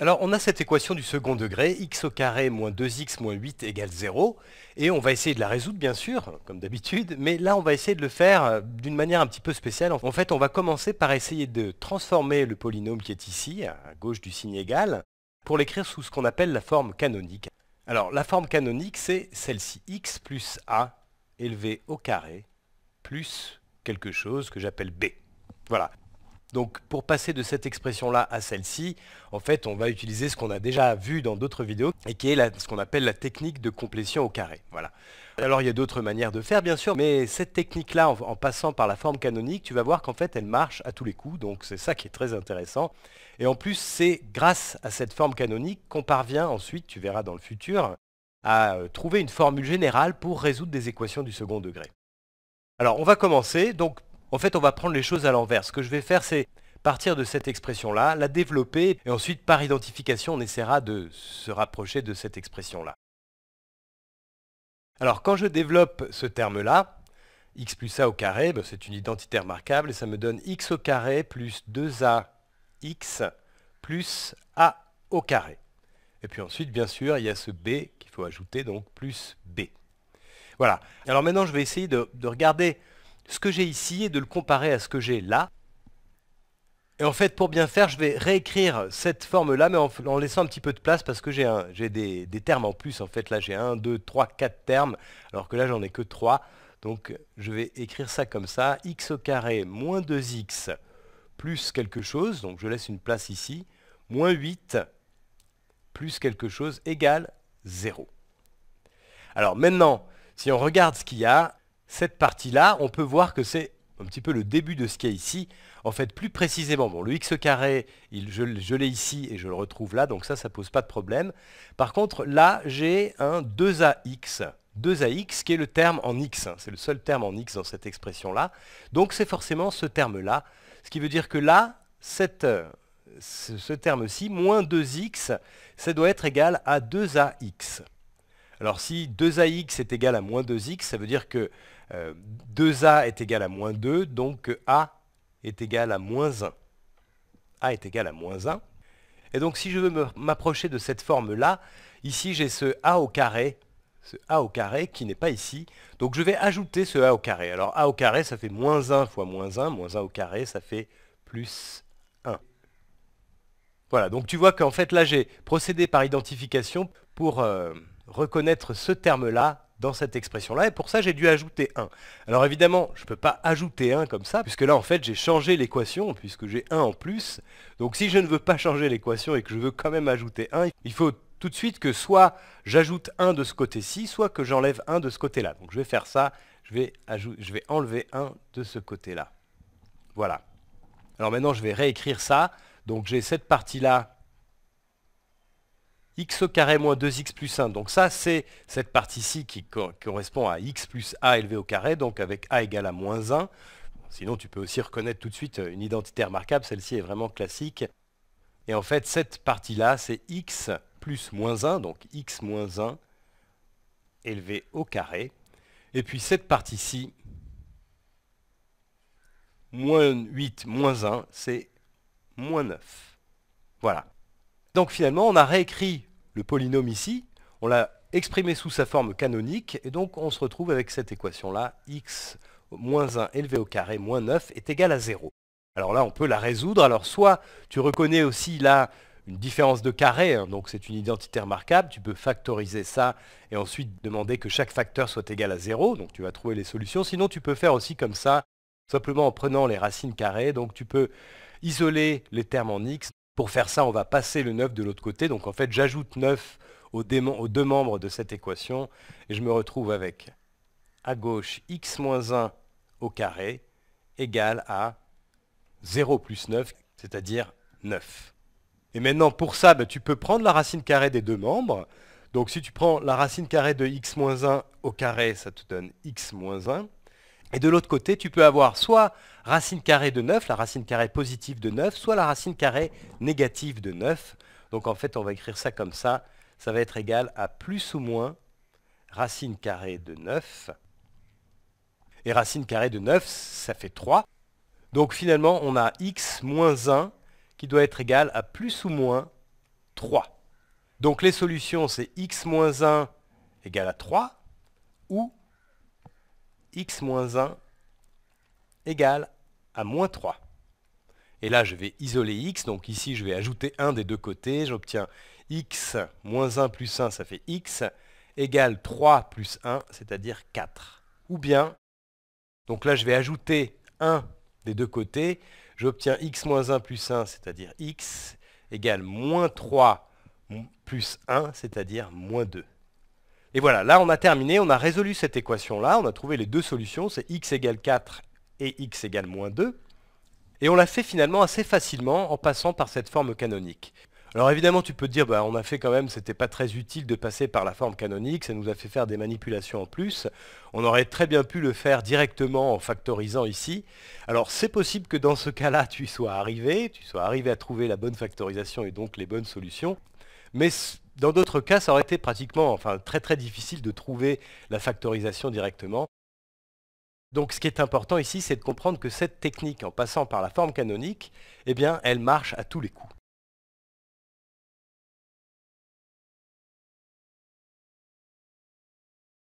Alors on a cette équation du second degré, x au carré moins 2x moins 8 égale 0, et on va essayer de la résoudre bien sûr, comme d'habitude, mais là on va essayer de le faire euh, d'une manière un petit peu spéciale. En fait on va commencer par essayer de transformer le polynôme qui est ici, à gauche du signe égal, pour l'écrire sous ce qu'on appelle la forme canonique. Alors la forme canonique c'est celle-ci, x plus a élevé au carré plus quelque chose que j'appelle b. Voilà. Donc pour passer de cette expression-là à celle-ci, en fait, on va utiliser ce qu'on a déjà vu dans d'autres vidéos et qui est ce qu'on appelle la technique de complétion au carré. Alors il y a d'autres manières de faire bien sûr, mais cette technique-là, en, en, passant par la forme canonique, tu vas voir qu'en fait elle marche à tous les coups, donc c'est ça qui est très intéressant. Et en plus, c'est grâce à cette forme canonique qu'on parvient ensuite, tu verras dans le futur, à euh, trouver une formule générale pour résoudre des équations du second degré. Alors on va commencer, donc en fait, on va prendre les choses à l'envers. Ce que je vais faire, c'est partir de cette expression-là, la développer, et ensuite, par identification, on essaiera de se rapprocher de cette expression-là. Alors, quand je développe ce terme-là, x plus a au carré, ben, c'est une identité remarquable, et ça me donne x au carré plus 2ax plus a au carré. Et puis ensuite, bien sûr, il y a ce b qu'il faut ajouter, donc plus b. Voilà. Alors maintenant, je vais essayer de regarder ce que j'ai ici et de le comparer à ce que j'ai là. Et en fait, pour bien faire, je vais réécrire cette forme-là, mais en, laissant un petit peu de place parce que j'ai des, des, termes en plus. En fait, là, j'ai 1, 2, 3, 4 termes, alors que là, j'en ai que 3. Donc, je vais écrire ça comme ça. x au carré moins 2x plus quelque chose, donc je laisse une place ici, moins 8 plus quelque chose égale 0. Alors maintenant, si on regarde ce qu'il y a, cette partie-là, on peut voir que c'est un petit peu le début de ce qu'il y a ici. En fait, plus précisément, le x carré, il, je, l'ai ici et je le retrouve là, donc ça, ça ne pose pas de problème. Par contre, là, j'ai un 2ax. 2ax qui est le terme en x. c'est le seul terme en x dans cette expression-là. Donc c'est forcément ce terme-là. Ce qui veut dire que là, ce, ce terme-ci, moins 2x, ça doit être égal à 2ax. Alors si 2ax est égal à moins 2x, ça veut dire que 2a euh, est égal à moins 2, donc a est égal à moins 1. a est égal à moins 1. Et donc si je veux m'approcher de cette forme-là, ici j'ai ce a au carré, ce a au carré qui n'est pas ici. Donc je vais ajouter ce a au carré. Alors a au carré, ça fait moins 1 fois moins 1, moins 1 au carré, ça fait plus 1. Voilà, donc tu vois qu'en fait là j'ai procédé par identification pour... Euh, reconnaître ce terme-là dans cette expression-là, et pour ça j'ai dû ajouter 1. Alors évidemment, je ne peux pas ajouter 1 comme ça, puisque là en fait j'ai changé l'équation, puisque j'ai 1 en plus, donc si je ne veux pas changer l'équation et que je veux quand même ajouter 1, il faut tout de suite que soit j'ajoute 1 de ce côté-ci, soit que j'enlève 1 de ce côté-là. Donc je vais faire ça, je vais, je vais enlever 1 de ce côté-là. Voilà. Alors maintenant je vais réécrire ça, donc j'ai cette partie-là x carré moins 2x plus 1. Donc ça, c'est cette partie-ci qui correspond à x plus a élevé au carré, donc avec a égale à moins 1. Sinon, tu peux aussi reconnaître tout de suite euh, une identité remarquable. Celle-ci est vraiment classique. Et en fait, cette partie-là, c'est x plus moins 1, donc x moins 1 élevé au carré. Et puis cette partie-ci, moins 8 moins 1, c'est moins 9. Voilà. Donc finalement, on a réécrit le polynôme ici, on l'a exprimé sous sa forme canonique, et donc on se retrouve avec cette équation-là, x moins 1 élevé au carré moins 9 est égal à 0. Alors là, on peut la résoudre. Alors soit tu reconnais aussi là une différence de carré, hein, donc c'est une identité remarquable, tu peux factoriser ça et ensuite demander que chaque facteur soit égal à 0, donc tu vas trouver les solutions. Sinon, tu peux faire aussi comme ça, simplement en prenant les racines carrées, donc tu peux isoler les termes en x, pour faire ça, on va passer le 9 de l'autre côté. Donc en fait, j'ajoute 9 aux, deux membres de cette équation et je me retrouve avec à gauche x moins 1 au carré égale à 0 plus 9, c'est-à-dire 9. Et maintenant, pour ça, ben, tu peux prendre la racine carrée des deux membres. Donc si tu prends la racine carrée de x moins 1 au carré, ça te donne x moins 1. Et de l'autre côté, tu peux avoir soit racine carrée de 9, la racine carrée positive de 9, soit la racine carrée négative de 9. Donc en fait, on va écrire ça comme ça. Ça va être égal à plus ou moins racine carrée de 9. Et racine carrée de 9, ça fait 3. Donc finalement, on a x moins 1 qui doit être égal à plus ou moins 3. Donc les solutions, c'est x moins 1 égale à 3 ou x-1 égale à moins 3. Et là, je vais isoler x, donc ici, je vais ajouter 1 des deux côtés. J'obtiens x moins 1 plus 1, ça fait x, égale 3 plus 1, c'est-à-dire 4. Ou bien, donc là, je vais ajouter 1 des deux côtés. J'obtiens x moins 1 plus 1, c'est-à-dire x, égale moins 3 plus 1, c'est-à-dire moins 2. Et voilà, là on a terminé, on a résolu cette équation-là, on a trouvé les deux solutions, c'est x égale 4 et x égale moins 2. Et on l'a fait finalement assez facilement en passant par cette forme canonique. Alors évidemment tu peux te dire, bah, on a fait quand même, c'était pas très utile de passer par la forme canonique, ça nous a fait faire des manipulations en plus. On aurait très bien pu le faire directement en factorisant ici. Alors c'est possible que dans ce cas-là tu sois arrivé, tu sois arrivé à trouver la bonne factorisation et donc les bonnes solutions. Mais dans d'autres cas, ça aurait été pratiquement, enfin très très difficile de trouver la factorisation directement. Donc ce qui est important ici, c'est de comprendre que cette technique, en passant par la forme canonique, eh elle marche à tous les coups.